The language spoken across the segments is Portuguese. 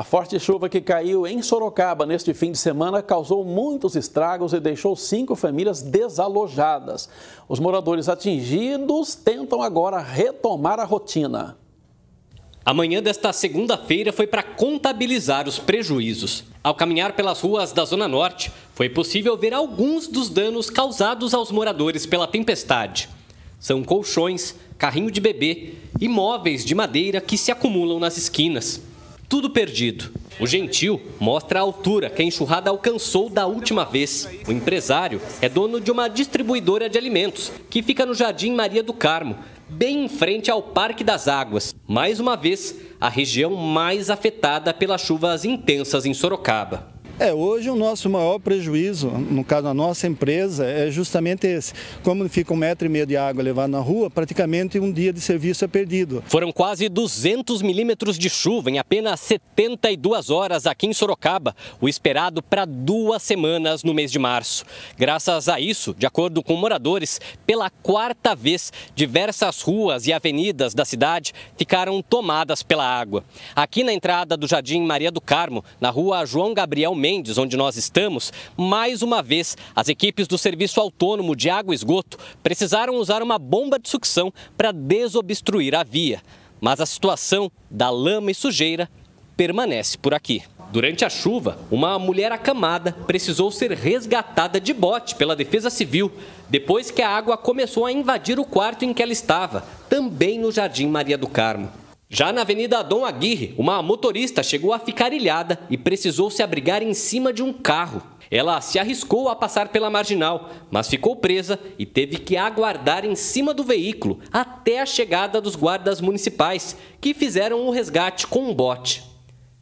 A forte chuva que caiu em Sorocaba neste fim de semana causou muitos estragos e deixou cinco famílias desalojadas. Os moradores atingidos tentam agora retomar a rotina. A manhã desta segunda-feira foi para contabilizar os prejuízos. Ao caminhar pelas ruas da Zona Norte, foi possível ver alguns dos danos causados aos moradores pela tempestade. São colchões, carrinho de bebê e móveis de madeira que se acumulam nas esquinas tudo perdido. O gentil mostra a altura que a enxurrada alcançou da última vez. O empresário é dono de uma distribuidora de alimentos que fica no Jardim Maria do Carmo, bem em frente ao Parque das Águas. Mais uma vez, a região mais afetada pelas chuvas intensas em Sorocaba. É, hoje o nosso maior prejuízo, no caso da nossa empresa, é justamente esse. Como fica um metro e meio de água levado na rua, praticamente um dia de serviço é perdido. Foram quase 200 milímetros de chuva em apenas 72 horas aqui em Sorocaba, o esperado para duas semanas no mês de março. Graças a isso, de acordo com moradores, pela quarta vez, diversas ruas e avenidas da cidade ficaram tomadas pela água. Aqui na entrada do Jardim Maria do Carmo, na rua João Gabriel Mendes, Mendes, onde nós estamos, mais uma vez as equipes do Serviço Autônomo de Água e Esgoto precisaram usar uma bomba de sucção para desobstruir a via. Mas a situação da lama e sujeira permanece por aqui. Durante a chuva, uma mulher acamada precisou ser resgatada de bote pela Defesa Civil, depois que a água começou a invadir o quarto em que ela estava, também no Jardim Maria do Carmo. Já na Avenida Dom Aguirre, uma motorista chegou a ficar ilhada e precisou se abrigar em cima de um carro. Ela se arriscou a passar pela marginal, mas ficou presa e teve que aguardar em cima do veículo até a chegada dos guardas municipais, que fizeram o resgate com um bote.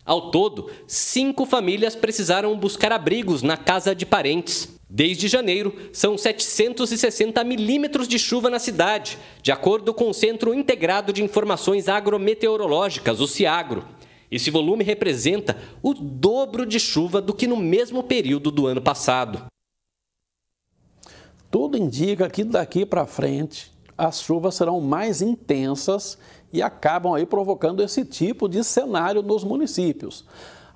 Ao todo, cinco famílias precisaram buscar abrigos na casa de parentes. Desde janeiro, são 760 milímetros de chuva na cidade, de acordo com o Centro Integrado de Informações Agrometeorológicas, o CIAGRO. Esse volume representa o dobro de chuva do que no mesmo período do ano passado. Tudo indica que daqui para frente as chuvas serão mais intensas e acabam aí provocando esse tipo de cenário nos municípios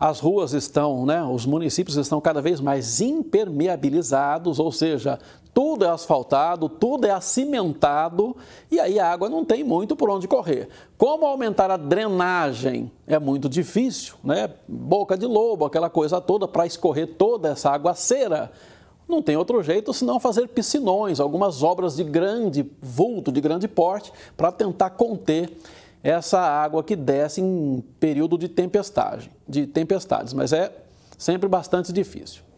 as ruas estão, né, os municípios estão cada vez mais impermeabilizados, ou seja, tudo é asfaltado, tudo é acimentado e aí a água não tem muito por onde correr. Como aumentar a drenagem é muito difícil, né? Boca de lobo, aquela coisa toda para escorrer toda essa água cera. Não tem outro jeito senão fazer piscinões, algumas obras de grande vulto, de grande porte, para tentar conter essa água que desce em período de tempestade, de tempestades, mas é sempre bastante difícil.